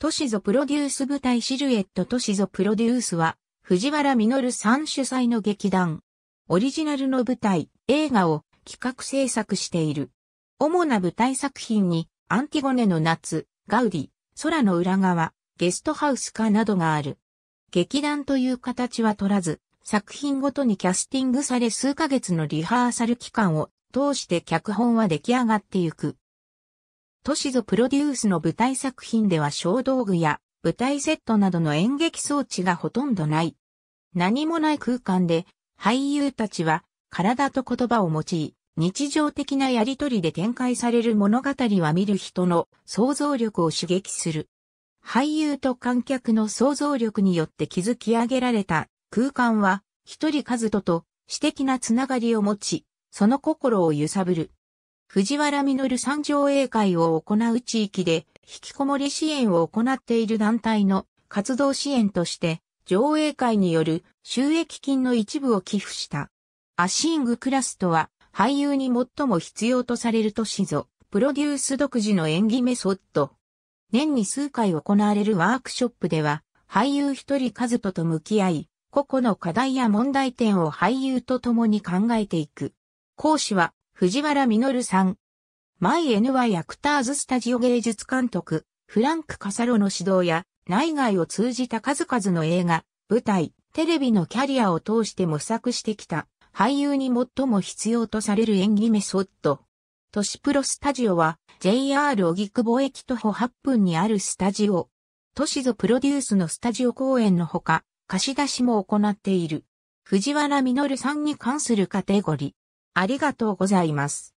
都市ゾプロデュース舞台シルエット都市ゾプロデュースは、藤原実さん主催の劇団。オリジナルの舞台、映画を企画制作している。主な舞台作品に、アンティゴネの夏、ガウディ、空の裏側、ゲストハウス化などがある。劇団という形は取らず、作品ごとにキャスティングされ数ヶ月のリハーサル期間を通して脚本は出来上がってゆく。都市ぞプロデュースの舞台作品では小道具や舞台セットなどの演劇装置がほとんどない。何もない空間で俳優たちは体と言葉を用い、日常的なやりとりで展開される物語は見る人の想像力を刺激する。俳優と観客の想像力によって築き上げられた空間は一人数とと私的なつながりを持ち、その心を揺さぶる。藤原実三上映会を行う地域で、引きこもり支援を行っている団体の活動支援として、上映会による収益金の一部を寄付した。アシングクラスとは、俳優に最も必要とされる都市ぞ、プロデュース独自の演技メソッド。年に数回行われるワークショップでは、俳優一人数とと向き合い、個々の課題や問題点を俳優と共に考えていく。講師は、藤原実さん。m y n イ・アクターズスタジオ芸術監督、フランク・カサロの指導や、内外を通じた数々の映画、舞台、テレビのキャリアを通して模索してきた、俳優に最も必要とされる演技メソッド。都市プロスタジオは、JR 荻窪駅徒歩8分にあるスタジオ。都市ぞプロデュースのスタジオ公演のほか、貸し出しも行っている。藤原実さんに関するカテゴリー。ありがとうございます。